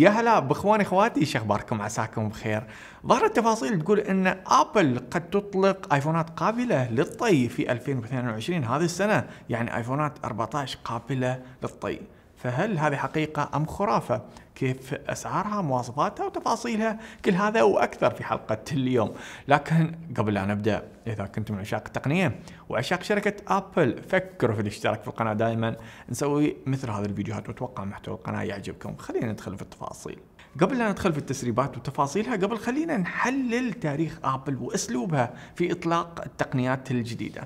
يا هلا باخواني اخواتي ايش اخباركم عساكم بخير ظهرت التفاصيل تقول ان ابل قد تطلق ايفونات قابله للطي في 2022 هذه السنه يعني ايفونات 14 قابله للطي فهل هذه حقيقة أم خرافة كيف أسعارها مواصفاتها وتفاصيلها كل هذا وأكثر في حلقة اليوم لكن قبل أن نبدأ إذا كنتم من عشاق التقنية وعشاق شركة أبل فكروا في الاشتراك في القناة دائما نسوي مثل هذه الفيديوهات وأتوقع محتوى القناة يعجبكم خلينا ندخل في التفاصيل قبل لا ندخل في التسريبات وتفاصيلها قبل خلينا نحلل تاريخ أبل وأسلوبها في إطلاق التقنيات الجديدة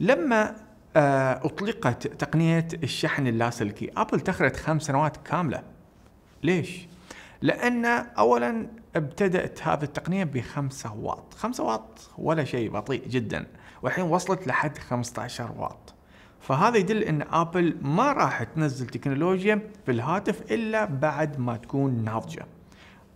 لما آه، أطلقت تقنية الشحن اللاسلكي أبل تأخرت خمس سنوات كاملة ليش؟ لأن أولا ابتدأت هذه التقنية بخمسة واط خمسة واط ولا شيء بطيء جدا والحين وصلت لحد 15 واط فهذا يدل ان ابل ما راح تنزل تكنولوجيا في الهاتف الا بعد ما تكون ناضجه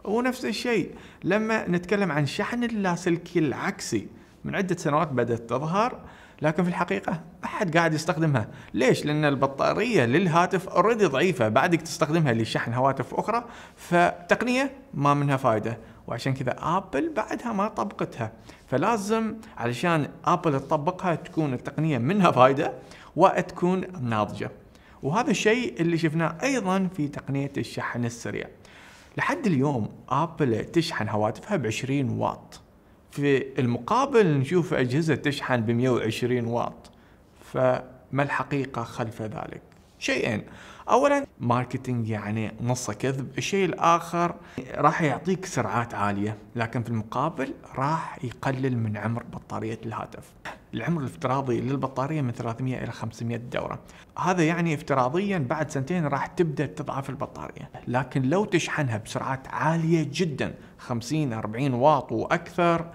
ونفس الشيء لما نتكلم عن شحن اللاسلكي العكسي من عدة سنوات بدأت تظهر لكن في الحقيقه ما حد قاعد يستخدمها ليش لان البطاريه للهاتف اوريدي ضعيفه بعدك تستخدمها لشحن هواتف اخرى فتقنيه ما منها فائده وعشان كذا ابل بعدها ما طبقتها فلازم علشان ابل تطبقها تكون التقنيه منها فائده وتكون ناضجه وهذا الشيء اللي شفناه ايضا في تقنيه الشحن السريع لحد اليوم ابل تشحن هواتفها ب 20 واط في المقابل نشوف أجهزة تشحن ب 120 واط فما الحقيقة خلف ذلك؟ شيئين أولا ماركتينج يعني نص كذب الشيء الآخر راح يعطيك سرعات عالية لكن في المقابل راح يقلل من عمر بطارية الهاتف العمر الافتراضي للبطارية من 300 إلى 500 دورة هذا يعني افتراضيا بعد سنتين راح تبدأ تضعف البطارية لكن لو تشحنها بسرعات عالية جدا 50 40 واط وأكثر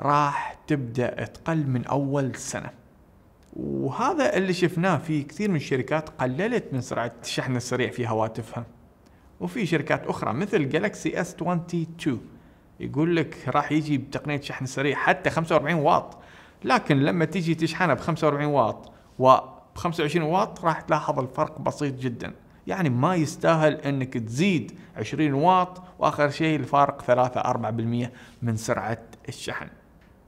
راح تبدأ تقل من أول سنة وهذا اللي شفناه في كثير من الشركات قللت من سرعة الشحن السريع في هواتفها وفي شركات أخرى مثل جالكسي S22 يقول لك راح يجي بتقنية شحن سريع حتى 45 واط لكن لما تيجي تشحنها ب 45 واط وب 25 واط راح تلاحظ الفرق بسيط جدا يعني ما يستاهل انك تزيد 20 واط واخر شيء الفارق 3 4% من سرعه الشحن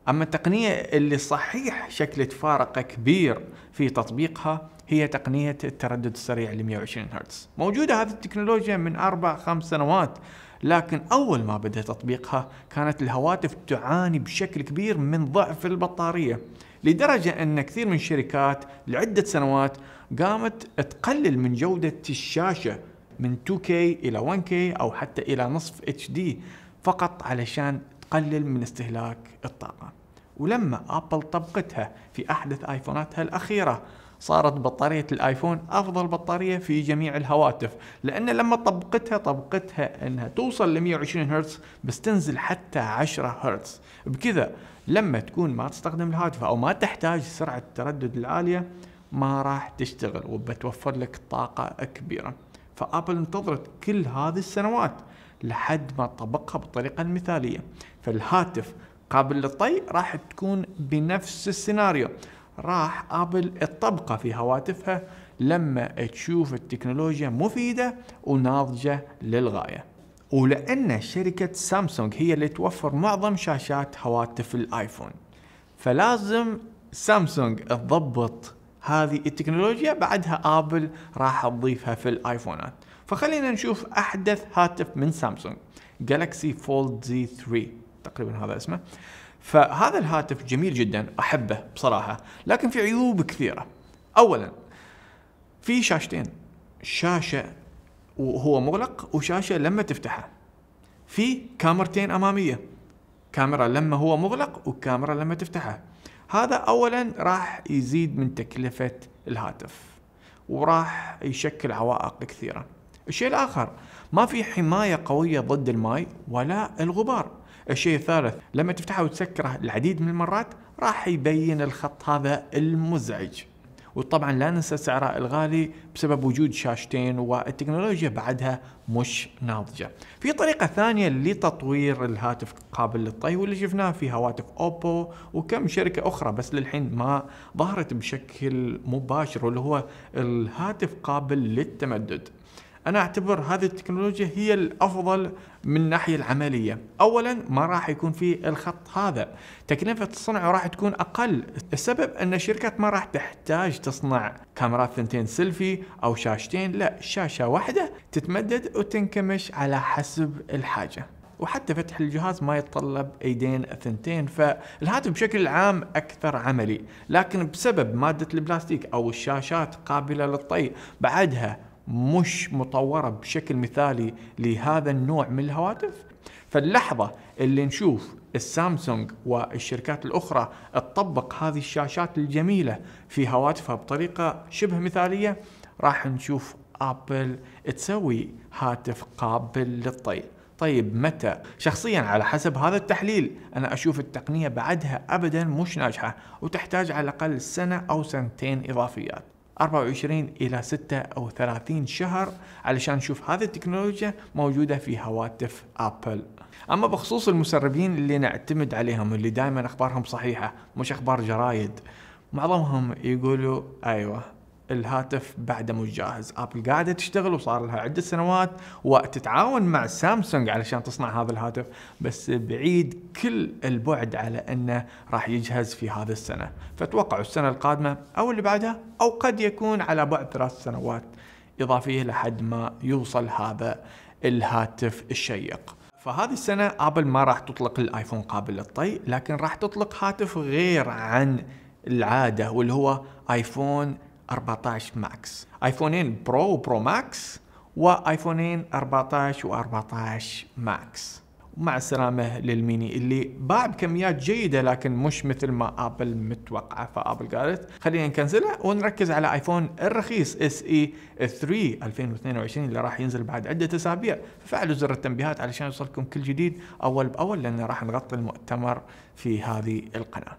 اما التقنيه اللي صحيح شكلت فارق كبير في تطبيقها هي تقنيه التردد السريع ل 120 هرتز موجوده هذه التكنولوجيا من اربع خمس سنوات لكن أول ما بدأ تطبيقها كانت الهواتف تعاني بشكل كبير من ضعف البطارية لدرجة أن كثير من الشركات لعدة سنوات قامت تقلل من جودة الشاشة من 2K إلى 1K أو حتى إلى نصف HD فقط علشان تقلل من استهلاك الطاقة ولما ابل طبقتها في احدث ايفوناتها الاخيره صارت بطارية الايفون افضل بطارية في جميع الهواتف لان لما طبقتها طبقتها انها توصل ل 120 هرتز بس تنزل حتى 10 هرتز بكذا لما تكون ما تستخدم الهاتف او ما تحتاج سرعة التردد العالية ما راح تشتغل وبتوفر لك طاقة كبيرة فابل انتظرت كل هذه السنوات لحد ما طبقها بالطريقة المثالية فالهاتف قابل للطي راح تكون بنفس السيناريو راح ابل تطبقه في هواتفها لما تشوف التكنولوجيا مفيدة وناضجة للغاية ولأن شركة سامسونج هي اللي توفر معظم شاشات هواتف الايفون فلازم سامسونج تضبط هذه التكنولوجيا بعدها ابل راح تضيفها في الايفونات فخلينا نشوف احدث هاتف من سامسونج جالكسي فولد زي 3 تقريبا هذا اسمه فهذا الهاتف جميل جدا احبه بصراحه لكن في عيوب كثيره اولا في شاشتين شاشه وهو مغلق وشاشه لما تفتحه في كاميرتين اماميه كاميرا لما هو مغلق وكاميرا لما تفتحه هذا اولا راح يزيد من تكلفه الهاتف وراح يشكل عوائق كثيره الشيء الاخر ما في حمايه قويه ضد الماي ولا الغبار الشيء الثالث لما تفتحه وتسكره العديد من المرات راح يبين الخط هذا المزعج وطبعا لا ننسى سعره الغالي بسبب وجود شاشتين والتكنولوجيا بعدها مش ناضجة في طريقة ثانية لتطوير الهاتف قابل للطي واللي شفناه في هواتف أوبو وكم شركة أخرى بس للحين ما ظهرت بشكل مباشر واللي هو الهاتف قابل للتمدد انا اعتبر هذه التكنولوجيا هي الافضل من الناحيه العمليه اولا ما راح يكون في الخط هذا تكلفه الصنع راح تكون اقل السبب ان الشركات ما راح تحتاج تصنع كاميرات ثنتين سيلفي او شاشتين لا شاشه واحده تتمدد وتنكمش على حسب الحاجه وحتى فتح الجهاز ما يتطلب ايدين ثنتين فالهاتف بشكل عام اكثر عملي لكن بسبب ماده البلاستيك او الشاشات قابله للطي بعدها مش مطوره بشكل مثالي لهذا النوع من الهواتف فاللحظه اللي نشوف السامسونج والشركات الاخرى تطبق هذه الشاشات الجميله في هواتفها بطريقه شبه مثاليه راح نشوف ابل تسوي هاتف قابل للطي طيب متى شخصيا على حسب هذا التحليل انا اشوف التقنيه بعدها ابدا مش ناجحه وتحتاج على الاقل سنه او سنتين اضافيات 24 إلى 6 أو 30 شهر علشان نشوف هذه التكنولوجيا موجودة في هواتف أبل أما بخصوص المسربين اللي نعتمد عليهم اللي دائما أخبارهم صحيحة مش أخبار جرايد معظمهم يقولوا أيوة الهاتف بعده مش جاهز ابل قاعده تشتغل وصار لها عده سنوات وتتعاون مع سامسونج علشان تصنع هذا الهاتف بس بعيد كل البعد على انه راح يجهز في هذه السنه فتوقعوا السنه القادمه او اللي بعدها او قد يكون على بعد ثلاث سنوات اضافيه لحد ما يوصل هذا الهاتف الشيق فهذه السنة أبل ما راح تطلق الآيفون قابل للطي لكن راح تطلق هاتف غير عن العادة واللي هو آيفون 14 ماكس ايفونين برو وبرو ماكس وايفونين 14 و14 ماكس مع السلامة للميني اللي باع بكميات جيدة لكن مش مثل ما ابل متوقعة فابل قالت خلينا نكنسلها ونركز على ايفون الرخيص اس اي 3 2022 اللي راح ينزل بعد عدة اسابيع ففعلوا زر التنبيهات علشان يوصلكم كل جديد اول باول لان راح نغطي المؤتمر في هذه القناة